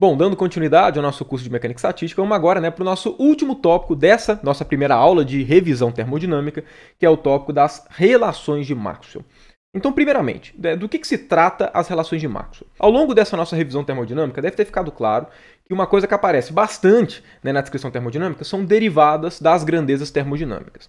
Bom, dando continuidade ao nosso curso de mecânica estatística, vamos agora né, para o nosso último tópico dessa nossa primeira aula de revisão termodinâmica, que é o tópico das relações de Maxwell. Então, primeiramente, né, do que, que, se trata as relações de Maxwell? Ao longo dessa nossa revisão termodinâmica, deve ter ficado claro que uma coisa que aparece bastante né, na descrição termodinâmica são derivadas das grandezas termodinâmicas.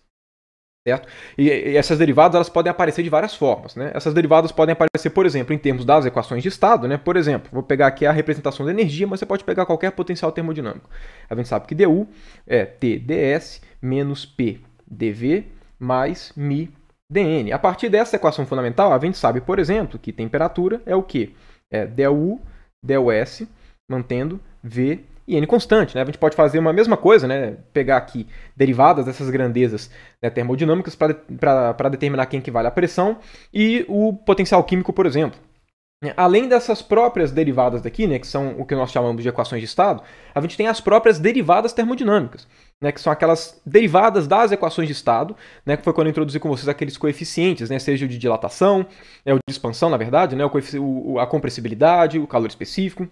Certo? E, e essas derivadas elas podem aparecer de várias formas. Né? Essas derivadas podem aparecer, por exemplo, em termos das equações de estado. Né? Por exemplo, vou pegar aqui a representação da energia, mas você pode pegar qualquer potencial termodinâmico. A gente sabe que dU é T dS menos P dV mais mi dN. A partir dessa equação fundamental, a gente sabe, por exemplo, que temperatura é o que? É dU, dS, mantendo V e é n constante. Né? A gente pode fazer uma mesma coisa, né? pegar aqui derivadas dessas grandezas né, termodinâmicas para determinar quem que vale a pressão e o potencial químico, por exemplo. Além dessas próprias derivadas daqui, né, que são o que nós chamamos de equações de estado, a gente tem as próprias derivadas termodinâmicas, né, que são aquelas derivadas das equações de estado, né, que foi quando eu introduzi com vocês aqueles coeficientes, né, seja o de dilatação, é o de expansão, na verdade, né, o, a compressibilidade, o calor específico,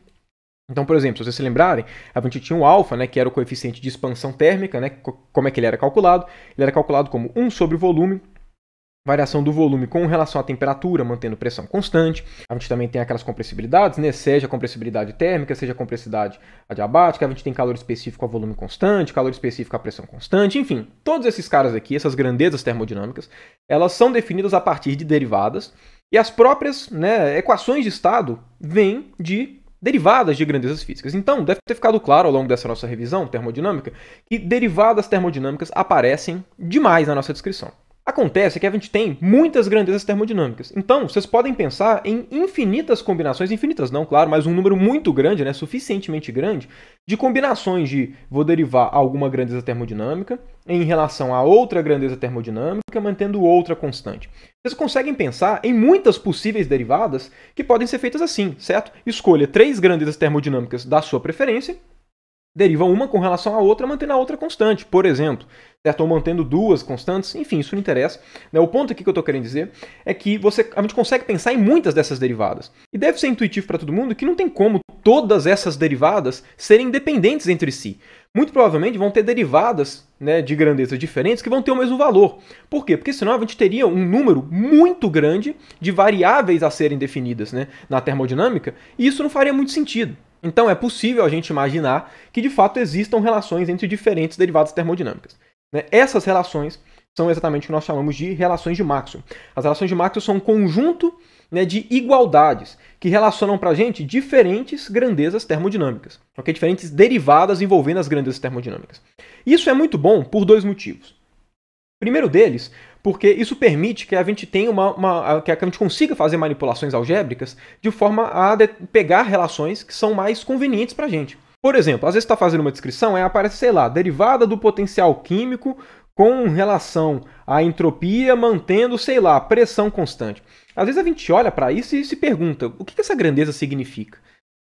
então, por exemplo, se vocês se lembrarem, a gente tinha o alfa, né, que era o coeficiente de expansão térmica, né, como é que ele era calculado? Ele era calculado como 1 sobre o volume, variação do volume com relação à temperatura, mantendo pressão constante. A gente também tem aquelas compressibilidades, né, seja a compressibilidade térmica, seja a compressibilidade adiabática, a gente tem calor específico a volume constante, calor específico a pressão constante, enfim, todos esses caras aqui, essas grandezas termodinâmicas, elas são definidas a partir de derivadas, e as próprias né, equações de estado vêm de derivadas de grandezas físicas. Então, deve ter ficado claro ao longo dessa nossa revisão termodinâmica que derivadas termodinâmicas aparecem demais na nossa descrição. Acontece que a gente tem muitas grandezas termodinâmicas. Então, vocês podem pensar em infinitas combinações, infinitas não, claro, mas um número muito grande, né, suficientemente grande, de combinações de vou derivar alguma grandeza termodinâmica em relação a outra grandeza termodinâmica, mantendo outra constante. Vocês conseguem pensar em muitas possíveis derivadas que podem ser feitas assim, certo? Escolha três grandezas termodinâmicas da sua preferência derivam uma com relação à outra, mantendo a outra constante, por exemplo. Certo? Ou mantendo duas constantes, enfim, isso não interessa. Né? O ponto aqui que eu estou querendo dizer é que você, a gente consegue pensar em muitas dessas derivadas. E deve ser intuitivo para todo mundo que não tem como todas essas derivadas serem independentes entre si. Muito provavelmente vão ter derivadas né, de grandezas diferentes que vão ter o mesmo valor. Por quê? Porque senão a gente teria um número muito grande de variáveis a serem definidas né, na termodinâmica e isso não faria muito sentido. Então é possível a gente imaginar que de fato existam relações entre diferentes derivadas termodinâmicas. Né? Essas relações são exatamente o que nós chamamos de relações de Maxwell. As relações de Maxwell são um conjunto né, de igualdades que relacionam para a gente diferentes grandezas termodinâmicas, okay? diferentes derivadas envolvendo as grandezas termodinâmicas. Isso é muito bom por dois motivos. Primeiro deles, porque isso permite que a gente tenha uma, uma, que a gente consiga fazer manipulações algébricas de forma a de pegar relações que são mais convenientes para a gente. Por exemplo, às vezes está fazendo uma descrição, é aparece, sei lá, derivada do potencial químico com relação à entropia, mantendo, sei lá, pressão constante. Às vezes a gente olha para isso e se pergunta o que essa grandeza significa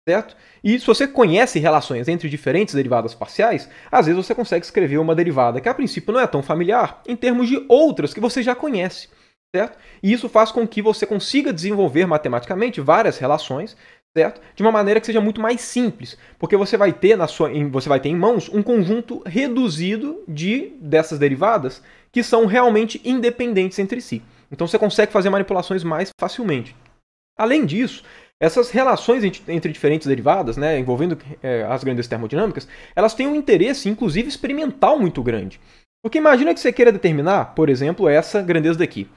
certo? E se você conhece relações entre diferentes derivadas parciais, às vezes você consegue escrever uma derivada que a princípio não é tão familiar em termos de outras que você já conhece, certo? E isso faz com que você consiga desenvolver matematicamente várias relações, certo? De uma maneira que seja muito mais simples, porque você vai ter na sua, você vai ter em mãos um conjunto reduzido de dessas derivadas que são realmente independentes entre si. Então você consegue fazer manipulações mais facilmente. Além disso, essas relações entre diferentes derivadas, né, envolvendo é, as grandes termodinâmicas, elas têm um interesse, inclusive experimental, muito grande. Porque imagina que você queira determinar, por exemplo, essa grandeza daqui,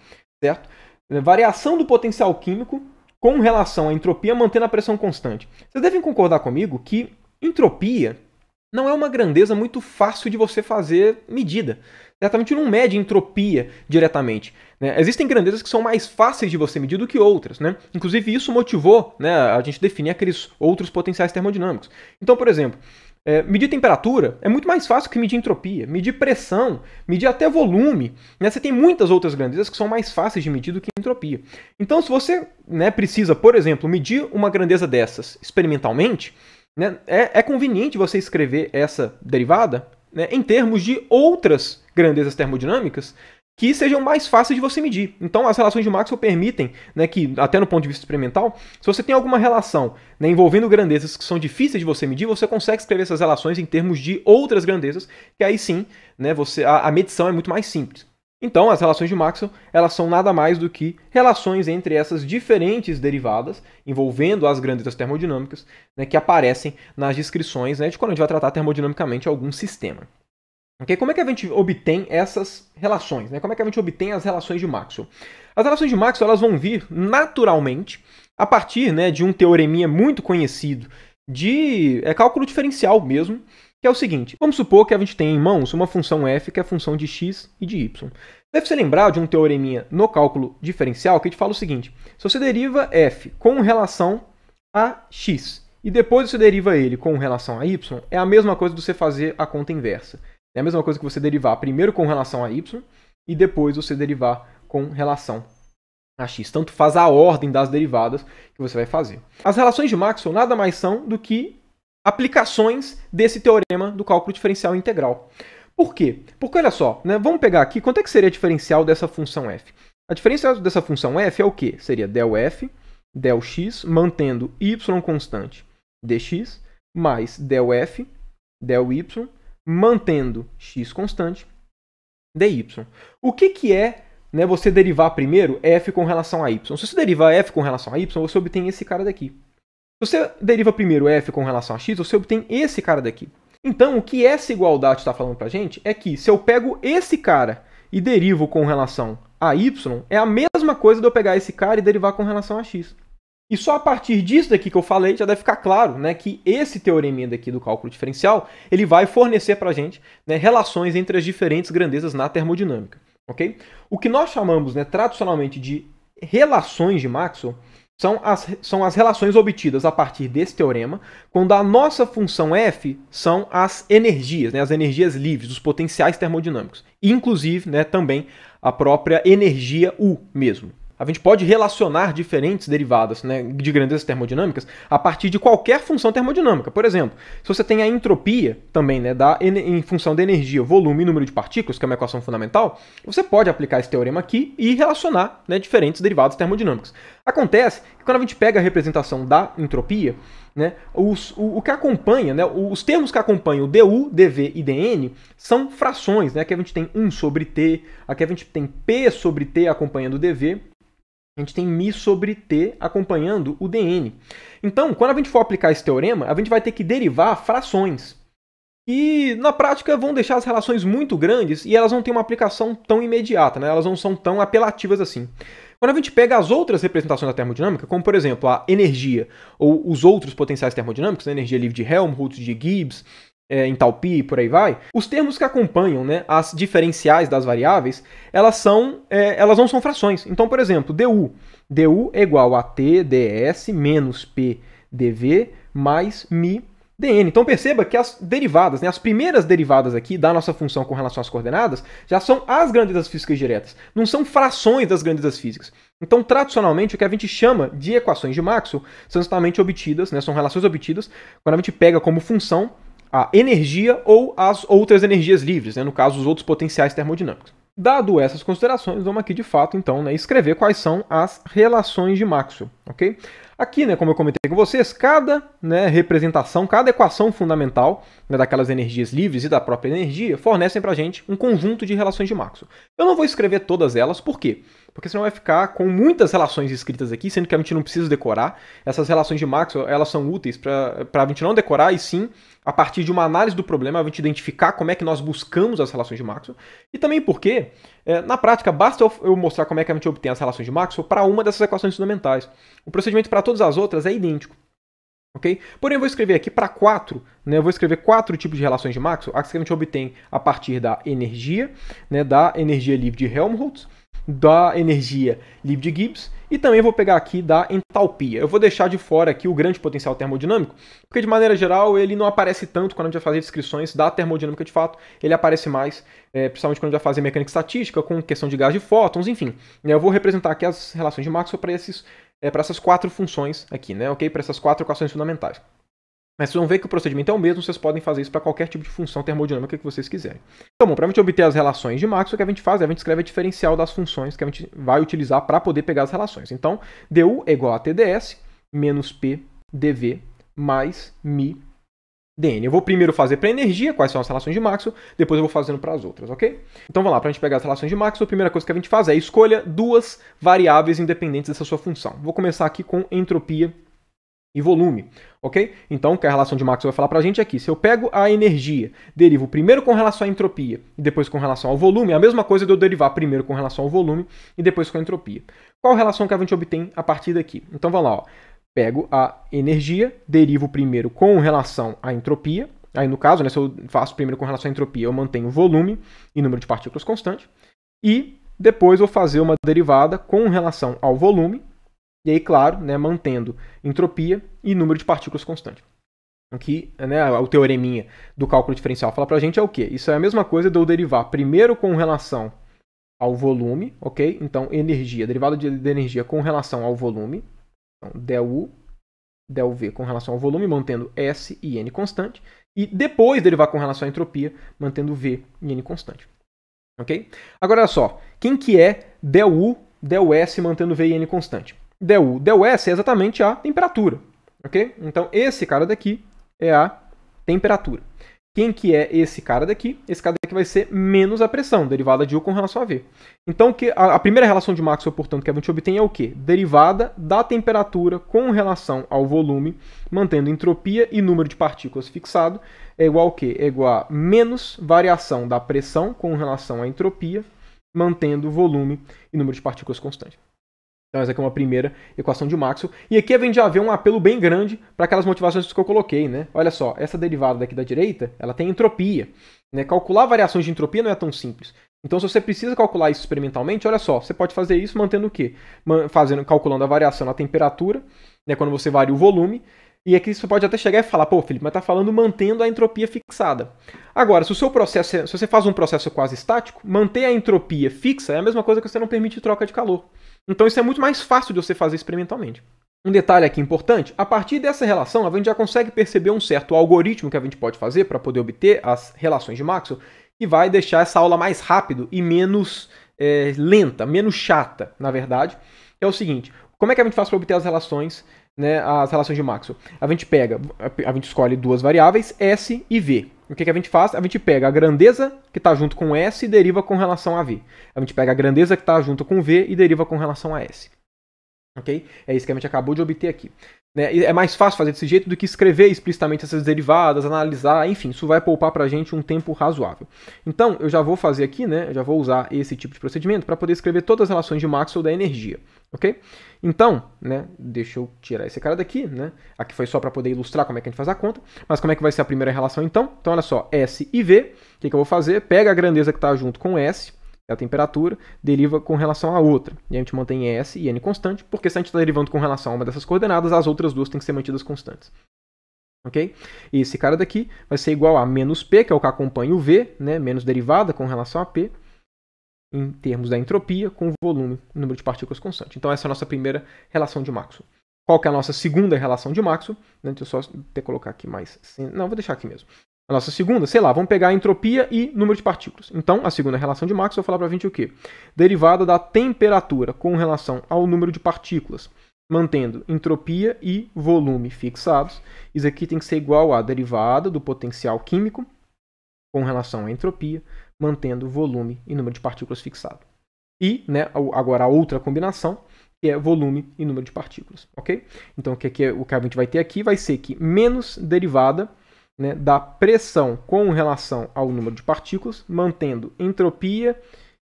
certo? É, variação do potencial químico com relação à entropia mantendo a pressão constante. Vocês devem concordar comigo que entropia não é uma grandeza muito fácil de você fazer medida. Certamente não mede entropia diretamente. Né? Existem grandezas que são mais fáceis de você medir do que outras. Né? Inclusive, isso motivou né, a gente definir aqueles outros potenciais termodinâmicos. Então, por exemplo, é, medir temperatura é muito mais fácil que medir entropia, medir pressão, medir até volume. Né? Você tem muitas outras grandezas que são mais fáceis de medir do que entropia. Então, se você né, precisa, por exemplo, medir uma grandeza dessas experimentalmente, né? É, é conveniente você escrever essa derivada né, em termos de outras grandezas termodinâmicas que sejam mais fáceis de você medir. Então, as relações de Maxwell permitem né, que, até no ponto de vista experimental, se você tem alguma relação né, envolvendo grandezas que são difíceis de você medir, você consegue escrever essas relações em termos de outras grandezas, que aí sim né, você, a, a medição é muito mais simples. Então, as relações de Maxwell, elas são nada mais do que relações entre essas diferentes derivadas, envolvendo as grandezas termodinâmicas, né, que aparecem nas descrições né, de quando a gente vai tratar termodinamicamente algum sistema. Okay? Como é que a gente obtém essas relações? Né? Como é que a gente obtém as relações de Maxwell? As relações de Maxwell elas vão vir naturalmente a partir né, de um teoreminha muito conhecido de é, cálculo diferencial mesmo, que é o seguinte: vamos supor que a gente tenha em mãos uma função f que é a função de x e de y. Deve se lembrar de um teoreminha no cálculo diferencial que a gente fala o seguinte: se você deriva f com relação a x e depois você deriva ele com relação a y, é a mesma coisa de você fazer a conta inversa. É a mesma coisa que você derivar primeiro com relação a y e depois você derivar com relação a x. Tanto faz a ordem das derivadas que você vai fazer. As relações de Maxwell nada mais são do que aplicações desse teorema do cálculo diferencial integral. Por quê? Porque olha só, né, vamos pegar aqui quanto é que seria a diferencial dessa função f. A diferencial dessa função f é o quê? Seria del f, del x, mantendo y constante dx, mais del f, del y, mantendo x constante dy. O que, que é né, você derivar primeiro f com relação a y? Se você derivar f com relação a y, você obtém esse cara daqui. Se você deriva primeiro f com relação a x, você obtém esse cara daqui. Então, o que essa igualdade está falando para a gente é que se eu pego esse cara e derivo com relação a y, é a mesma coisa de eu pegar esse cara e derivar com relação a x. E só a partir disso daqui que eu falei, já deve ficar claro né, que esse teorema daqui do cálculo diferencial, ele vai fornecer para a gente né, relações entre as diferentes grandezas na termodinâmica. Okay? O que nós chamamos né, tradicionalmente de relações de Maxwell são as, são as relações obtidas a partir desse teorema, quando a nossa função f são as energias, né, as energias livres, os potenciais termodinâmicos, inclusive né, também a própria energia U mesmo. A gente pode relacionar diferentes derivadas né, de grandezas termodinâmicas a partir de qualquer função termodinâmica. Por exemplo, se você tem a entropia também né, da, em função da energia, volume e número de partículas, que é uma equação fundamental, você pode aplicar esse teorema aqui e relacionar né, diferentes derivadas termodinâmicas. Acontece que quando a gente pega a representação da entropia, né, os, o, o, que acompanha, né, os termos que acompanham o du, dv e dn são frações, né, que a gente tem 1 sobre t, aqui a gente tem p sobre t acompanhando dv, a gente tem μ sobre t acompanhando o dn. Então, quando a gente for aplicar esse teorema, a gente vai ter que derivar frações. E, na prática, vão deixar as relações muito grandes e elas não têm uma aplicação tão imediata, né? elas não são tão apelativas assim. Quando a gente pega as outras representações da termodinâmica, como por exemplo a energia ou os outros potenciais termodinâmicos, a né? energia livre de Helmholtz, de Gibbs, é, entalpia e por aí vai, os termos que acompanham né, as diferenciais das variáveis, elas, são, é, elas não são frações. Então, por exemplo, du. du é igual a t ds menos p dv mais mi dn. Então perceba que as derivadas, né, as primeiras derivadas aqui da nossa função com relação às coordenadas, já são as grandezas físicas diretas, não são frações das grandezas físicas. Então, tradicionalmente, o que a gente chama de equações de Maxwell são justamente obtidas, né, são relações obtidas, quando a gente pega como função a energia ou as outras energias livres, né? no caso, os outros potenciais termodinâmicos. Dado essas considerações, vamos aqui de fato então né, escrever quais são as relações de Maxwell, ok? Aqui, né, como eu comentei com vocês, cada né, representação, cada equação fundamental né, daquelas energias livres e da própria energia fornecem para a gente um conjunto de relações de Maxwell. Eu não vou escrever todas elas, por quê? Porque senão vai ficar com muitas relações escritas aqui, sendo que a gente não precisa decorar. Essas relações de Maxwell, elas são úteis para a gente não decorar, e sim, a partir de uma análise do problema, a gente identificar como é que nós buscamos as relações de Maxwell. E também porque, é, na prática, basta eu, mostrar como é que a gente obtém as relações de Maxwell para uma dessas equações fundamentais. O procedimento para todas as outras é idêntico. Okay? Porém, eu vou escrever aqui para quatro, né? eu vou escrever quatro tipos de relações de Maxwell, as que a gente obtém a partir da energia, né? da energia livre de Helmholtz, da energia livre de Gibbs e também vou pegar aqui da entalpia. Eu vou deixar de fora aqui o grande potencial termodinâmico, porque de maneira geral ele não aparece tanto quando a gente vai fazer descrições da termodinâmica de fato, ele aparece mais, é, principalmente quando a gente vai fazer mecânica estatística, com questão de gás de fótons, enfim. Né? Eu vou representar aqui as relações de Maxwell para esses é, para essas quatro funções aqui, né? Ok? Para essas quatro equações fundamentais. Mas vocês vão ver que o procedimento é o mesmo, vocês podem fazer isso para qualquer tipo de função termodinâmica que vocês quiserem. Então, bom, para a gente obter as relações de Maxwell, o que a gente faz é a gente escreve a diferencial das funções que a gente vai utilizar para poder pegar as relações. Então, du é igual a TDS menos P dV mais mi dn. Eu vou primeiro fazer para a energia, quais são as relações de Maxwell, depois eu vou fazendo para as outras, ok? Então vamos lá, para a gente pegar as relações de Maxwell, a primeira coisa que a gente faz é escolha duas variáveis independentes dessa sua função. Vou começar aqui com entropia e volume, ok? Então, o que a relação de Maxwell vai falar para a gente é que se eu pego a energia, derivo primeiro com relação à entropia e depois com relação ao volume, é a mesma coisa de eu derivar primeiro com relação ao volume e depois com a entropia. Qual a relação que a gente obtém a partir daqui? Então, vamos lá, ó. pego a energia, derivo primeiro com relação à entropia, aí no caso, né, se eu faço primeiro com relação à entropia, eu mantenho o volume e número de partículas constante, e depois vou fazer uma derivada com relação ao volume, e aí, claro, né, mantendo entropia e número de partículas constante. O que né, o teoreminha do cálculo diferencial fala para a gente é o quê? Isso é a mesma coisa de eu derivar primeiro com relação ao volume, ok? Então, energia, derivada de, de energia com relação ao volume, então, ΔU, U, V com relação ao volume, mantendo S e N constante, e depois derivar com relação à entropia, mantendo V e N constante, ok? Agora, olha só, quem que é ΔU, U, S mantendo V e N constante? DU. DU é exatamente a temperatura, ok? Então, esse cara daqui é a temperatura. Quem que é esse cara daqui? Esse cara daqui vai ser menos a pressão, derivada de U com relação a V. Então, que a, primeira relação de Maxwell, portanto, que a gente obtém é o quê? Derivada da temperatura com relação ao volume, mantendo entropia e número de partículas fixado, é igual ao quê? É igual a menos variação da pressão com relação à entropia, mantendo volume e número de partículas constante. Então, essa aqui é uma primeira equação de Maxwell. E aqui vem já vê um apelo bem grande para aquelas motivações que eu coloquei, né? Olha só, essa derivada daqui da direita, ela tem entropia. Né? Calcular variações de entropia não é tão simples. Então, se você precisa calcular isso experimentalmente, olha só, você pode fazer isso mantendo o quê? Fazendo, calculando a variação na temperatura, né? quando você varia o volume, e aqui você pode até chegar e falar, pô, Felipe, mas tá falando mantendo a entropia fixada. Agora, se o seu processo, é, se você faz um processo quase estático, manter a entropia fixa é a mesma coisa que você não permite troca de calor. Então isso é muito mais fácil de você fazer experimentalmente. Um detalhe aqui importante: a partir dessa relação, a gente já consegue perceber um certo algoritmo que a gente pode fazer para poder obter as relações de Maxwell, que vai deixar essa aula mais rápido e menos é, lenta, menos chata, na verdade. É o seguinte: como é que a gente faz para obter as relações né, as relações de Maxwell. A gente pega, a gente escolhe duas variáveis, S e V. O que, que a gente faz? A gente pega a grandeza que está junto com S e deriva com relação a V. A gente pega a grandeza que está junto com V e deriva com relação a S. Ok? É isso que a gente acabou de obter aqui. Né? É mais fácil fazer desse jeito do que escrever explicitamente essas derivadas, analisar, enfim, isso vai poupar para a gente um tempo razoável. Então, eu já vou fazer aqui, né? Eu já vou usar esse tipo de procedimento para poder escrever todas as relações de Maxwell da energia, ok? Então, né? Deixa eu tirar esse cara daqui, né? Aqui foi só para poder ilustrar como é que a gente faz a conta, mas como é que vai ser a primeira relação então? Então, olha só, S e V, o que, que eu vou fazer? Pega a grandeza que está junto com S, é a temperatura, deriva com relação à outra. E a gente mantém S e N constante, porque se a gente está derivando com relação a uma dessas coordenadas, as outras duas têm que ser mantidas constantes. Ok? E esse cara daqui vai ser igual a menos P, que é o que acompanha o V, né? menos derivada com relação a P, em termos da entropia, com o volume, número de partículas constante. Então essa é a nossa primeira relação de Maxwell. Qual que é a nossa segunda relação de Maxwell? Né? Deixa eu só até colocar aqui mais... Não, vou deixar aqui mesmo. A nossa segunda, sei lá, vamos pegar a entropia e número de partículas. Então, a segunda relação de Maxwell falar para a gente o quê? Derivada da temperatura com relação ao número de partículas, mantendo entropia e volume fixados. Isso aqui tem que ser igual à derivada do potencial químico com relação à entropia, mantendo volume e número de partículas fixado. E, né, agora a outra combinação, que é volume e número de partículas, ok? Então, o que, é, é o que a gente vai ter aqui vai ser que menos derivada né, da pressão com relação ao número de partículas, mantendo entropia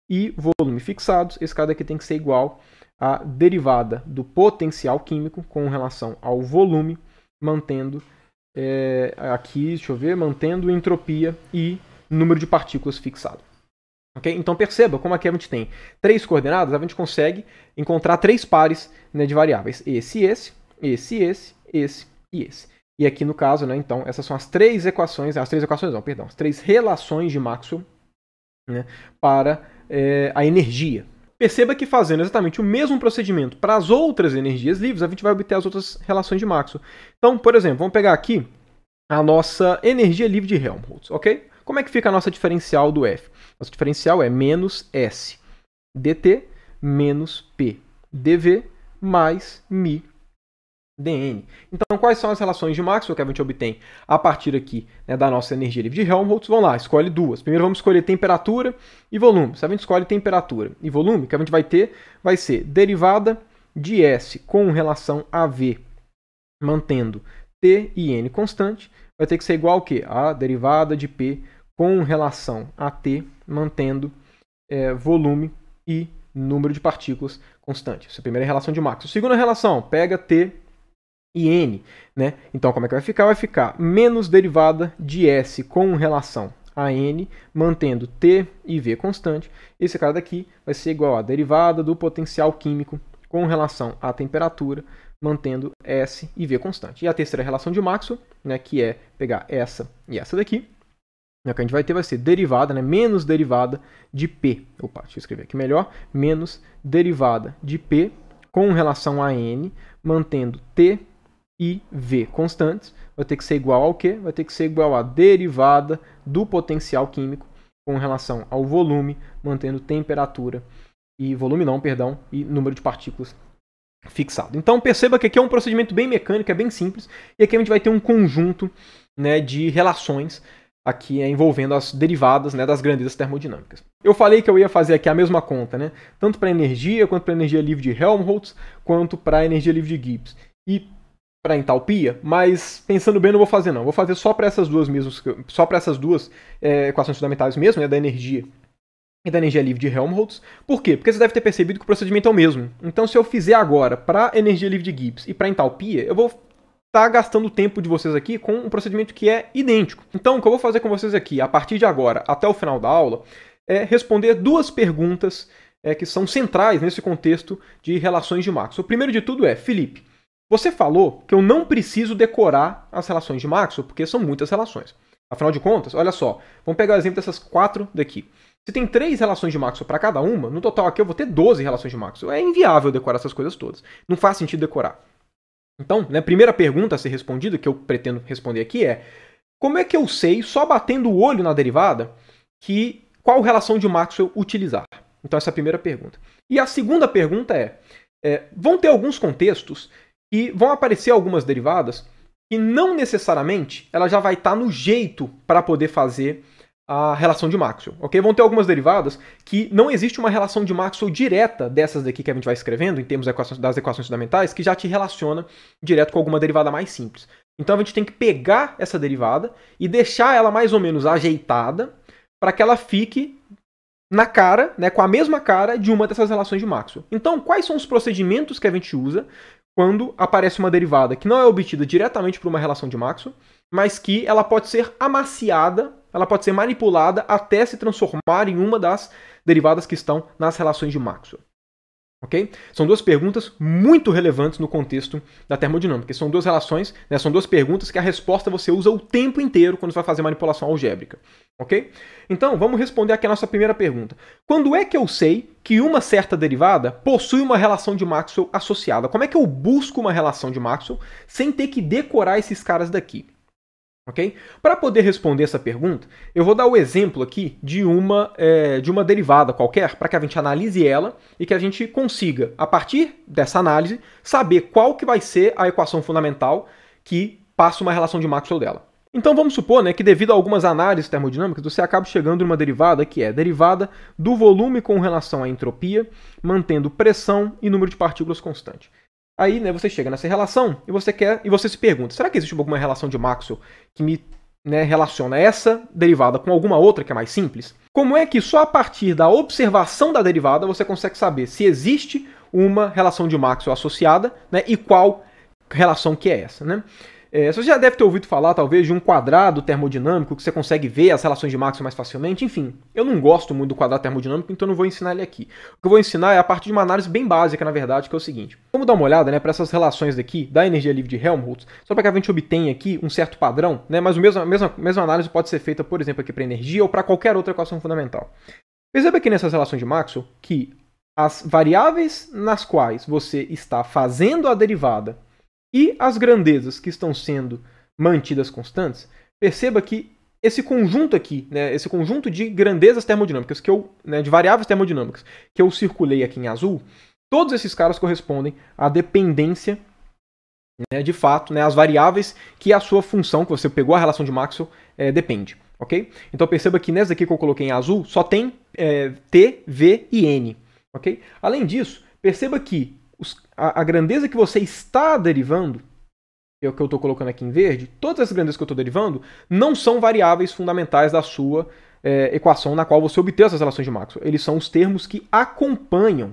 e volume fixados. Esse cara aqui tem que ser igual à derivada do potencial químico com relação ao volume, mantendo é, aqui, deixa eu ver, mantendo entropia e número de partículas fixado. Okay? Então perceba como aqui a gente tem três coordenadas, a gente consegue encontrar três pares né, de variáveis. Esse, esse, esse, esse, esse e esse. E aqui no caso, né, então, essas são as três equações, as três equações não, perdão, as três relações de Maxwell né, para é, a energia. Perceba que fazendo exatamente o mesmo procedimento para as outras energias livres, a gente vai obter as outras relações de Maxwell. Então, por exemplo, vamos pegar aqui a nossa energia livre de Helmholtz, ok? Como é que fica a nossa diferencial do F? Nosso diferencial é menos S, dt menos P, dv mais mi dn. Então, quais são as relações de Maxwell que a gente obtém a partir aqui né, da nossa energia livre de Helmholtz? Vamos lá, escolhe duas. Primeiro vamos escolher temperatura e volume. Se a gente escolhe temperatura e volume, o que a gente vai ter vai ser derivada de S com relação a V, mantendo T e N constante, vai ter que ser igual ao quê? A derivada de P com relação a T, mantendo é, volume e número de partículas constante. Essa é a primeira relação de Maxwell. Segunda relação, pega T e n. Né? Então, como é que vai ficar? Vai ficar menos derivada de s com relação a n, mantendo t e v constante. Esse cara daqui vai ser igual a derivada do potencial químico com relação à temperatura, mantendo S e V constante. E a terceira relação de Maxwell, né, que é pegar essa e essa daqui, né, que a gente vai ter vai ser derivada, né, menos derivada de P. Opa, deixa eu escrever aqui melhor. Menos derivada de P com relação a N, mantendo T e V constantes, vai ter que ser igual ao quê? Vai ter que ser igual à derivada do potencial químico com relação ao volume, mantendo temperatura e volume não, perdão, e número de partículas fixado. Então perceba que aqui é um procedimento bem mecânico, é bem simples, e aqui a gente vai ter um conjunto né, de relações aqui é, envolvendo as derivadas né, das grandezas termodinâmicas. Eu falei que eu ia fazer aqui a mesma conta, né, tanto para energia, quanto para energia livre de Helmholtz, quanto para energia livre de Gibbs. E para entalpia, mas pensando bem, não vou fazer não. Vou fazer só para essas duas mesmas, só para essas duas é, equações fundamentais mesmo, né, da energia e da energia livre de Helmholtz. Por quê? Porque você deve ter percebido que o procedimento é o mesmo. Então, se eu fizer agora para energia livre de Gibbs e para entalpia, eu vou estar tá gastando o tempo de vocês aqui com um procedimento que é idêntico. Então, o que eu vou fazer com vocês aqui, a partir de agora até o final da aula, é responder duas perguntas é, que são centrais nesse contexto de relações de Max. O primeiro de tudo é, Felipe, você falou que eu não preciso decorar as relações de Maxwell, porque são muitas relações. Afinal de contas, olha só, vamos pegar o exemplo dessas quatro daqui. Se tem três relações de Maxwell para cada uma, no total aqui eu vou ter 12 relações de Maxwell. É inviável decorar essas coisas todas. Não faz sentido decorar. Então, né, a primeira pergunta a ser respondida, que eu pretendo responder aqui, é como é que eu sei, só batendo o olho na derivada, que qual relação de Maxwell utilizar? Então, essa é a primeira pergunta. E a segunda pergunta é, é vão ter alguns contextos e vão aparecer algumas derivadas que não necessariamente ela já vai estar tá no jeito para poder fazer a relação de Maxwell, ok? Vão ter algumas derivadas que não existe uma relação de Maxwell direta dessas daqui que a gente vai escrevendo, em termos das equações fundamentais, que já te relaciona direto com alguma derivada mais simples. Então a gente tem que pegar essa derivada e deixar ela mais ou menos ajeitada para que ela fique na cara, né, com a mesma cara de uma dessas relações de Maxwell. Então, quais são os procedimentos que a gente usa quando aparece uma derivada que não é obtida diretamente por uma relação de Maxwell, mas que ela pode ser amaciada, ela pode ser manipulada até se transformar em uma das derivadas que estão nas relações de Maxwell. Ok? São duas perguntas muito relevantes no contexto da termodinâmica. São duas relações, né? são duas perguntas que a resposta você usa o tempo inteiro quando vai fazer manipulação algébrica. Ok? Então, vamos responder aqui a nossa primeira pergunta. Quando é que eu sei que uma certa derivada possui uma relação de Maxwell associada? Como é que eu busco uma relação de Maxwell sem ter que decorar esses caras daqui? Para poder responder essa pergunta, eu vou dar o exemplo aqui de uma, é, de uma derivada qualquer, para que a gente analise ela e que a gente consiga, a partir dessa análise, saber qual que vai ser a equação fundamental que passa uma relação de Maxwell dela. Então vamos supor né, que devido a algumas análises termodinâmicas, você acaba chegando uma derivada que é derivada do volume com relação à entropia, mantendo pressão e número de partículas constante. Aí, né, você chega nessa relação e você quer e você se pergunta: será que existe alguma relação de Maxwell que me né, relaciona essa derivada com alguma outra que é mais simples? Como é que só a partir da observação da derivada você consegue saber se existe uma relação de Maxwell associada, né, e qual relação que é essa, né? É, você já deve ter ouvido falar, talvez, de um quadrado termodinâmico que você consegue ver as relações de Maxwell mais facilmente. Enfim, eu não gosto muito do quadrado termodinâmico, então não vou ensinar ele aqui. O que eu vou ensinar é a parte de uma análise bem básica, na verdade, que é o seguinte. Vamos dar uma olhada né, para essas relações daqui da energia livre de Helmholtz, só para que a gente obtenha aqui um certo padrão, né, mas o mesmo, a, mesma, a mesma análise pode ser feita, por exemplo, aqui para energia ou para qualquer outra equação fundamental. Perceba aqui nessas relações de Maxwell que as variáveis nas quais você está fazendo a derivada e as grandezas que estão sendo mantidas constantes, perceba que esse conjunto aqui, né, esse conjunto de grandezas termodinâmicas, que eu, né, de variáveis termodinâmicas, que eu circulei aqui em azul, todos esses caras correspondem à dependência, né, de fato, né, às variáveis que a sua função, que você pegou a relação de Maxwell, é, depende. ok? Então perceba que nessa aqui que eu coloquei em azul, só tem é, T, V e N. ok? Além disso, perceba que a, a grandeza que você está derivando, que é o que eu estou colocando aqui em verde, todas as grandezas que eu estou derivando não são variáveis fundamentais da sua é, equação na qual você obteve essas relações de Maxwell. Eles são os termos que acompanham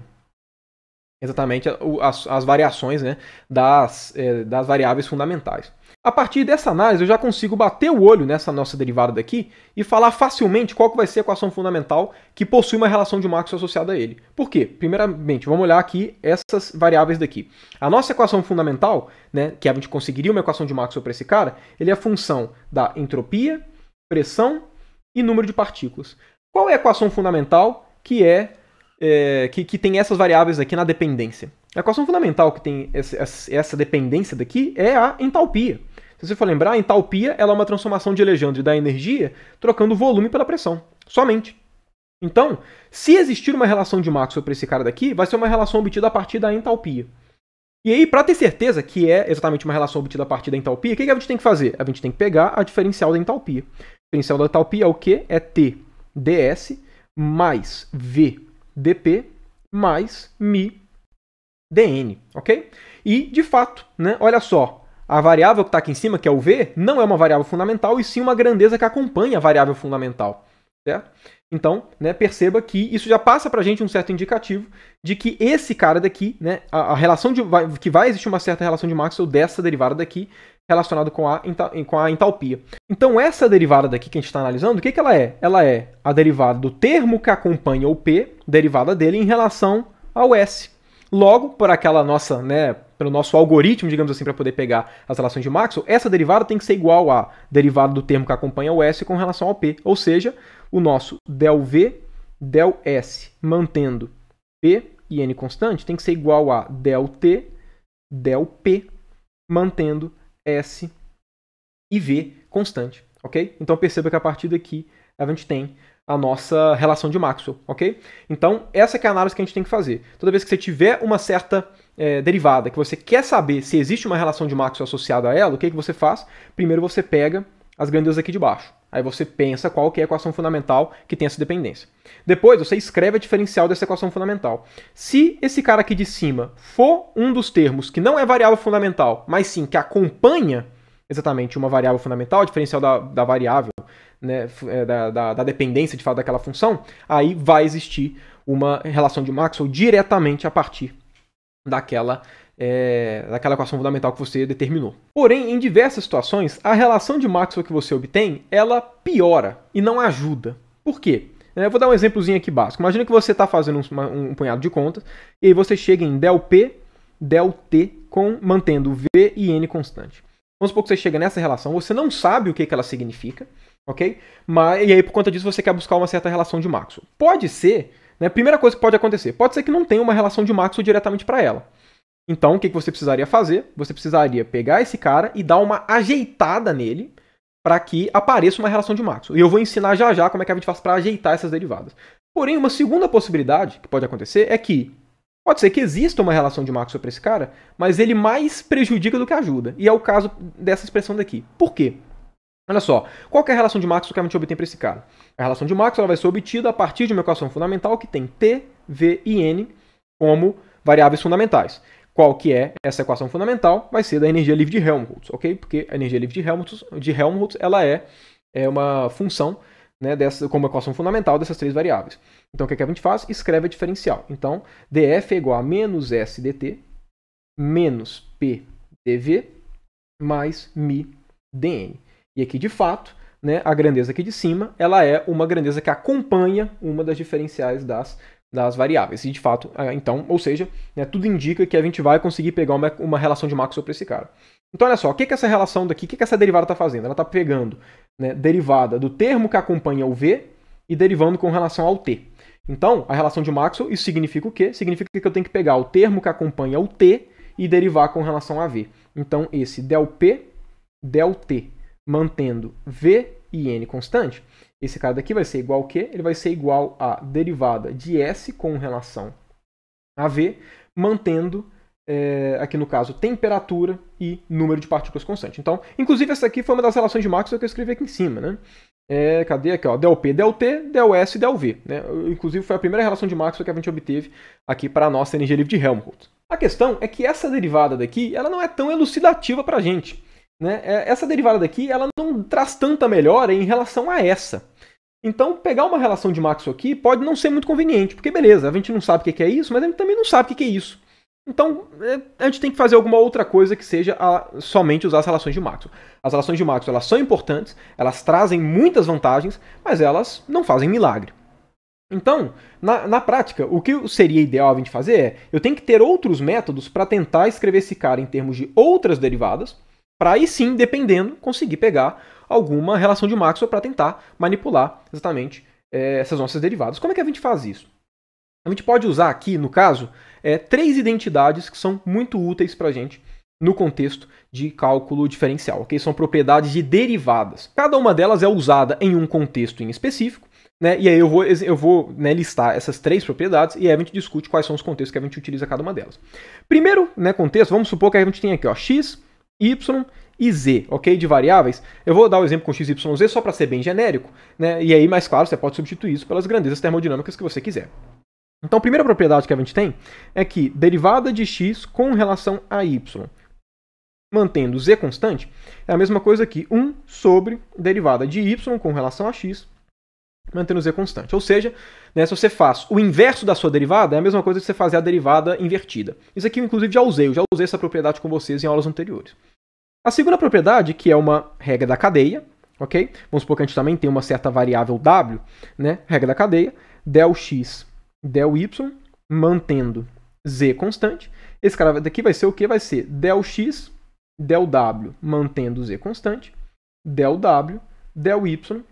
exatamente as, as variações né, das, é, das variáveis fundamentais. A partir dessa análise, eu já consigo bater o olho nessa nossa derivada daqui e falar facilmente qual que vai ser a equação fundamental que possui uma relação de Maxwell associada a ele. Por quê? Primeiramente, vamos olhar aqui essas variáveis daqui. A nossa equação fundamental, né, que a gente conseguiria uma equação de Maxwell para esse cara, ele é a função da entropia, pressão e número de partículas. Qual é a equação fundamental que é, é que, que tem essas variáveis aqui na dependência? A equação fundamental que tem essa dependência daqui é a entalpia. Se você for lembrar, a entalpia ela é uma transformação de Legendre da energia trocando o volume pela pressão. Somente. Então, se existir uma relação de Maxwell para esse cara daqui, vai ser uma relação obtida a partir da entalpia. E aí, para ter certeza que é exatamente uma relação obtida a partir da entalpia, o que a gente tem que fazer? A gente tem que pegar a diferencial da entalpia. A diferencial da entalpia é o quê? É T ds mais V dp mais mi dn, ok? E, de fato, né, olha só, a variável que está aqui em cima, que é o V, não é uma variável fundamental, e sim uma grandeza que acompanha a variável fundamental. Certo? Então, né, perceba que isso já passa para a gente um certo indicativo de que esse cara daqui, né, a, a relação de, vai, que vai existir uma certa relação de Maxwell dessa derivada daqui relacionado com a, com a entalpia. Então, essa derivada daqui que a gente está analisando, o que, que ela é? Ela é a derivada do termo que acompanha o P, derivada dele, em relação ao S. Logo, por aquela nossa né, pelo nosso algoritmo, digamos assim, para poder pegar as relações de Maxwell, essa derivada tem que ser igual à derivada do termo que acompanha o S com relação ao P. Ou seja, o nosso del V, del S, mantendo P e N constante, tem que ser igual a del T, del P, mantendo S e V constante, ok? Então perceba que a partir daqui a gente tem a nossa relação de Maxwell, ok? Então essa é a análise que a gente tem que fazer. Toda vez que você tiver uma certa é, derivada, que você quer saber se existe uma relação de Maxwell associada a ela, o que, que você faz? Primeiro você pega as grandezas aqui de baixo. Aí você pensa qual que é a equação fundamental que tem essa dependência. Depois você escreve a diferencial dessa equação fundamental. Se esse cara aqui de cima for um dos termos que não é variável fundamental, mas sim que acompanha exatamente uma variável fundamental, a diferencial da, da variável, né, é, da, da, da, dependência de fato daquela função, aí vai existir uma relação de Maxwell diretamente a partir daquela, é, daquela equação fundamental que você determinou. Porém, em diversas situações, a relação de Maxwell que você obtém, ela piora e não ajuda. Por quê? É, eu vou dar um exemplozinho aqui básico. Imagina que você está fazendo um, um, punhado de contas e aí você chega em del P, del T, com, mantendo V e N constante. Vamos supor que você chega nessa relação, você não sabe o que, que ela significa, ok? Mas, e aí, por conta disso, você quer buscar uma certa relação de Maxwell. Pode ser né? Primeira coisa que pode acontecer, pode ser que não tenha uma relação de Maxwell diretamente para ela. Então, o que, que você precisaria fazer? Você precisaria pegar esse cara e dar uma ajeitada nele para que apareça uma relação de Maxwell. E eu vou ensinar já já como é que a gente faz para ajeitar essas derivadas. Porém, uma segunda possibilidade que pode acontecer é que Pode ser que exista uma relação de Maxwell para esse cara, mas ele mais prejudica do que ajuda. E é o caso dessa expressão daqui. Por quê? Olha só, qual é a relação de Maxwell que a gente obtém para esse cara? A relação de Maxwell ela vai ser obtida a partir de uma equação fundamental que tem T, V e N como variáveis fundamentais. Qual que é essa equação fundamental? Vai ser da energia livre de Helmholtz, ok? Porque a energia livre de Helmholtz, de Helmholtz ela é, é uma função né, dessa, como equação fundamental dessas três variáveis. Então o que, é que a gente faz? Escreve a diferencial. Então df é igual a menos s dt menos p dv mais mi dn. E aqui, de fato, né, a grandeza aqui de cima, ela é uma grandeza que acompanha uma das diferenciais das, das variáveis. E de fato, então, ou seja, né, tudo indica que a gente vai conseguir pegar uma, uma relação de Maxwell para esse cara. Então, olha só, o que, que essa relação daqui, o que, que essa derivada está fazendo? Ela está pegando né, derivada do termo que acompanha o V e derivando com relação ao T. Então, a relação de Maxwell, isso significa o quê? Significa que eu tenho que pegar o termo que acompanha o T e derivar com relação a V. Então, esse del P, del T mantendo V e N constante, esse cara daqui vai ser igual ao quê? Ele vai ser igual a derivada de S com relação a V, mantendo é, aqui no caso, temperatura e número de partículas constante. Então, inclusive essa aqui foi uma das relações de Maxwell é que eu escrevi aqui em cima, né? É, cadê aqui, ó? Del P, del T, del S, del V. Né? Inclusive foi a primeira relação de Maxwell que a gente obteve aqui para a nossa energia livre de Helmholtz. A questão é que essa derivada daqui, ela não é tão elucidativa para a gente. Né? É, essa derivada daqui ela não traz tanta melhora em relação a essa. Então, pegar uma relação de Maxwell aqui pode não ser muito conveniente, porque beleza, a gente não sabe o que é isso, mas a gente também não sabe o que é isso. Então, é, a gente tem que fazer alguma outra coisa que seja a, somente usar as relações de Maxwell. As relações de Maxwell elas são importantes, elas trazem muitas vantagens, mas elas não fazem milagre. Então, na, na prática, o que seria ideal a gente fazer é, eu tenho que ter outros métodos para tentar escrever esse cara em termos de outras derivadas, para aí sim, dependendo, conseguir pegar alguma relação de Maxwell para tentar manipular exatamente é, essas nossas derivadas. Como é que a gente faz isso? A gente pode usar aqui, no caso, é, três identidades que são muito úteis para a gente no contexto de cálculo diferencial, ok? São propriedades de derivadas. Cada uma delas é usada em um contexto em específico, né? E aí eu vou, eu vou né, listar essas três propriedades e aí a gente discute quais são os contextos que a gente utiliza cada uma delas. Primeiro, né, contexto, vamos supor que a gente tem aqui, ó, x y e z, ok? De variáveis. Eu vou dar o um exemplo com x, y, z só para ser bem genérico, né? E aí, mais claro, você pode substituir isso pelas grandezas termodinâmicas que você quiser. Então, a primeira propriedade que a gente tem é que derivada de x com relação a y, mantendo z constante, é a mesma coisa que 1 sobre derivada de y com relação a x mantendo z constante. Ou seja, né, se você faz o inverso da sua derivada, é a mesma coisa que você fazer a derivada invertida. Isso aqui, eu inclusive, já usei. Eu já usei essa propriedade com vocês em aulas anteriores. A segunda propriedade, que é uma regra da cadeia, ok? Vamos supor que a gente também tem uma certa variável w, né? Regra da cadeia, Δx, x, y, mantendo z constante. Esse cara daqui vai ser o que? Vai ser Δx, x, w, mantendo z constante, Δw, w, y,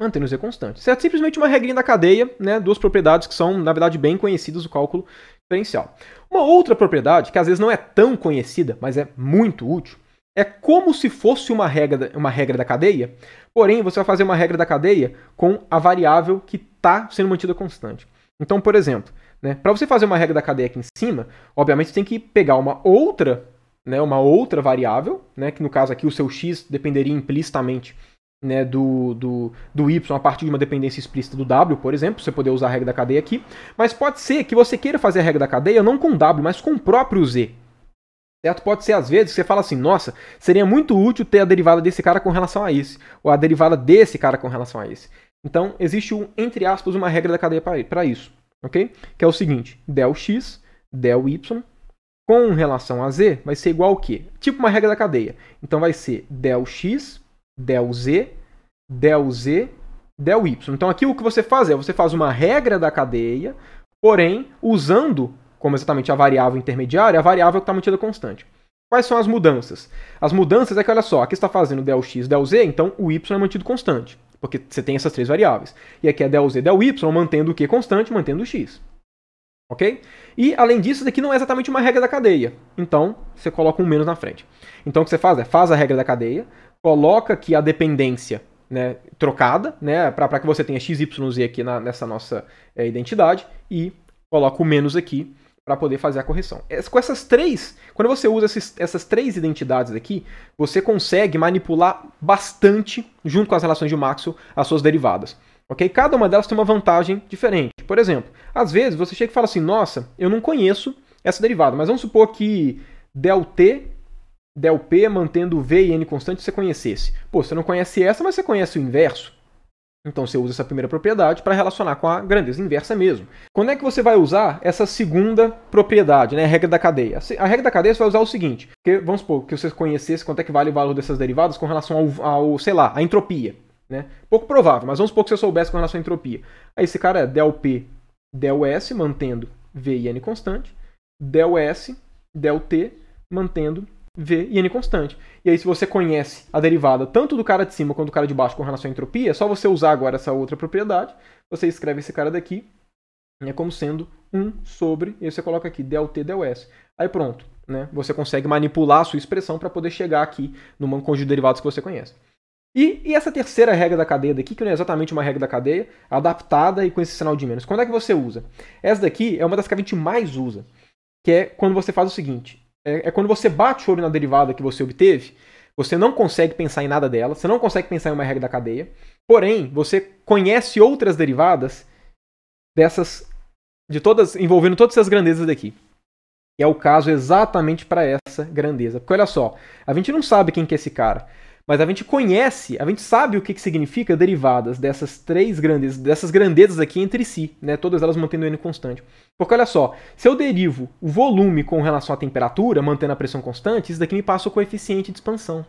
Mantendo Z constante. Certo? Simplesmente uma regrinha da cadeia, né? duas propriedades que são, na verdade, bem conhecidas do cálculo diferencial. Uma outra propriedade, que às vezes não é tão conhecida, mas é muito útil, é como se fosse uma regra, uma regra da cadeia, porém você vai fazer uma regra da cadeia com a variável que está sendo mantida constante. Então, por exemplo, né, para você fazer uma regra da cadeia aqui em cima, obviamente você tem que pegar uma outra, né, uma outra variável, né, que no caso aqui o seu x dependeria implicitamente né, do, do, do Y a partir de uma dependência explícita do W, por exemplo, você poder usar a regra da cadeia aqui. Mas pode ser que você queira fazer a regra da cadeia não com W, mas com o próprio Z. Certo? Pode ser às vezes que você fala assim, nossa, seria muito útil ter a derivada desse cara com relação a esse, ou a derivada desse cara com relação a esse. Então, existe um, entre aspas, uma regra da cadeia para isso, ok? Que é o seguinte, del x, del y, com relação a z, vai ser igual ao quê? Tipo uma regra da cadeia. Então, vai ser del x del z, del z, del y. Então aqui o que você faz é você faz uma regra da cadeia, porém usando como exatamente a variável intermediária, a variável que está mantida constante. Quais são as mudanças? As mudanças é que, olha só, aqui está fazendo del x, del z, então o y é mantido constante, porque você tem essas três variáveis. E aqui é del z, del y, mantendo o que constante, mantendo o x. Ok? E, além disso, isso aqui não é exatamente uma regra da cadeia. Então, você coloca um menos na frente. Então, o que você faz é, faz a regra da cadeia, coloca aqui a dependência né, trocada, né, para que você tenha z aqui na, nessa nossa é, identidade, e coloca o menos aqui para poder fazer a correção. Com essas três, quando você usa esses, essas três identidades aqui, você consegue manipular bastante, junto com as relações de Maxwell, as suas derivadas. Ok? Cada uma delas tem uma vantagem diferente. Por exemplo, às vezes você chega e fala assim, nossa, eu não conheço essa derivada, mas vamos supor que del Δp mantendo V e N constante você conhecesse. Pô, você não conhece essa, mas você conhece o inverso. Então você usa essa primeira propriedade para relacionar com a grandeza inversa mesmo. Quando é que você vai usar essa segunda propriedade, né, a regra da cadeia? A regra da cadeia você vai usar o seguinte, que vamos supor que você conhecesse quanto é que vale o valor dessas derivadas com relação ao, ao sei lá, à entropia, né? Pouco provável, mas vamos supor que você soubesse com relação à entropia. Aí esse cara é del P, mantendo V e N constante, Δs, Δt mantendo V e N constante. E aí, se você conhece a derivada tanto do cara de cima quanto do cara de baixo com relação à entropia, é só você usar agora essa outra propriedade. Você escreve esse cara daqui né, como sendo 1 sobre, e aí você coloca aqui ΔT, ΔS. Aí pronto, né, você consegue manipular a sua expressão para poder chegar aqui no conjunto de derivados que você conhece. E, e, essa terceira regra da cadeia daqui, que não é exatamente uma regra da cadeia, adaptada e com esse sinal de menos. Quando é que você usa? Essa daqui é uma das que a gente mais usa, que é quando você faz o seguinte é, é quando você bate o olho na derivada que você obteve, você não consegue pensar em nada dela, você não consegue pensar em uma regra da cadeia, porém, você conhece outras derivadas dessas, de todas, envolvendo todas essas grandezas daqui. E é o caso exatamente para essa grandeza. Porque olha só, a gente não sabe quem que é esse cara. Mas a gente conhece, a gente sabe o que, que significa derivadas dessas três grandes, dessas grandezas aqui entre si, né? Todas elas mantendo n constante. Porque olha só, se eu derivo o volume com relação à temperatura, mantendo a pressão constante, isso daqui me passa o coeficiente de expansão.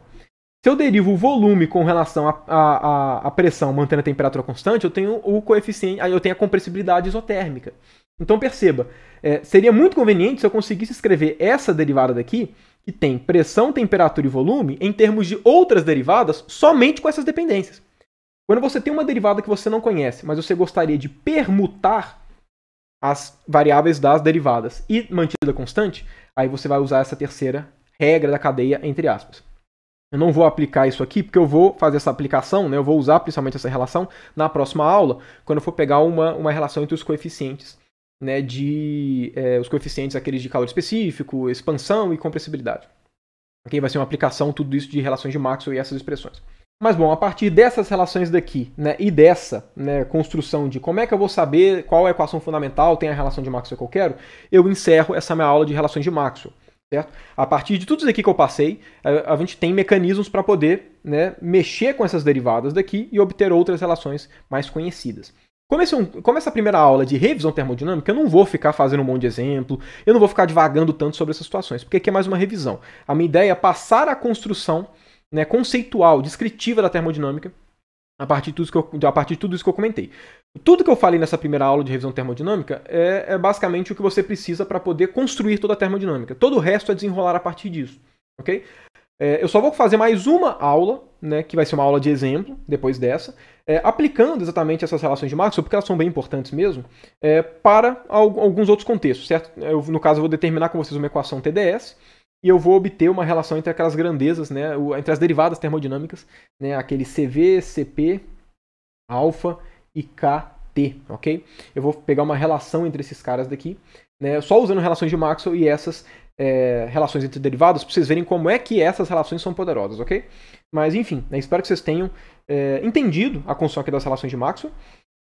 Se eu derivo o volume com relação à pressão mantendo a temperatura constante, eu tenho o coeficiente, eu tenho a compressibilidade isotérmica. Então perceba, é, seria muito conveniente se eu conseguisse escrever essa derivada daqui, que tem pressão, temperatura e volume, em termos de outras derivadas, somente com essas dependências. Quando você tem uma derivada que você não conhece, mas você gostaria de permutar as variáveis das derivadas e mantida constante, aí você vai usar essa terceira regra da cadeia, entre aspas. Eu não vou aplicar isso aqui, porque eu vou fazer essa aplicação, né? eu vou usar principalmente essa relação na próxima aula, quando eu for pegar uma, uma relação entre os coeficientes né, de é, os coeficientes aqueles de calor específico, expansão e compressibilidade. Ok? Vai ser uma aplicação tudo isso de relações de Maxwell e essas expressões. Mas bom, a partir dessas relações daqui, né, e dessa né, construção de como é que eu vou saber qual é a equação fundamental, tem a relação de Maxwell que eu quero, eu encerro essa minha aula de relações de Maxwell. Certo? A partir de tudo isso aqui que eu passei, a, a gente tem mecanismos para poder né, mexer com essas derivadas daqui e obter outras relações mais conhecidas. Como, esse, é como, essa primeira aula de revisão termodinâmica, eu não vou ficar fazendo um monte de exemplo, eu não vou ficar divagando tanto sobre essas situações, porque aqui é mais uma revisão. A minha ideia é passar a construção né, conceitual, descritiva da termodinâmica, a partir, de tudo que eu, a partir de tudo isso que eu comentei. Tudo que eu falei nessa primeira aula de revisão termodinâmica é, é basicamente o que você precisa para poder construir toda a termodinâmica. Todo o resto é desenrolar a partir disso. ok? É, eu só vou fazer mais uma aula, né, que vai ser uma aula de exemplo, depois dessa, é, aplicando exatamente essas relações de Maxwell, porque elas são bem importantes mesmo, é, para alguns outros contextos, certo? É, eu, no caso, eu vou determinar com vocês uma equação TDS, e eu vou obter uma relação entre aquelas grandezas, né, entre as derivadas termodinâmicas, né, aquele CV, CP, alfa e KT, ok? Eu vou pegar uma relação entre esses caras daqui, né, só usando relações de Maxwell e essas é, relações entre derivadas, para vocês verem como é que essas relações são poderosas, ok? Mas enfim, né, espero que vocês tenham é, entendido a construção aqui das relações de Maxwell.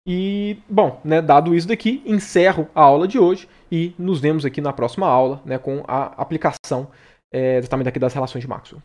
E, bom, né, dado isso daqui, encerro a aula de hoje e nos vemos aqui na próxima aula né, com a aplicação é, exatamente aqui das relações de Maxwell.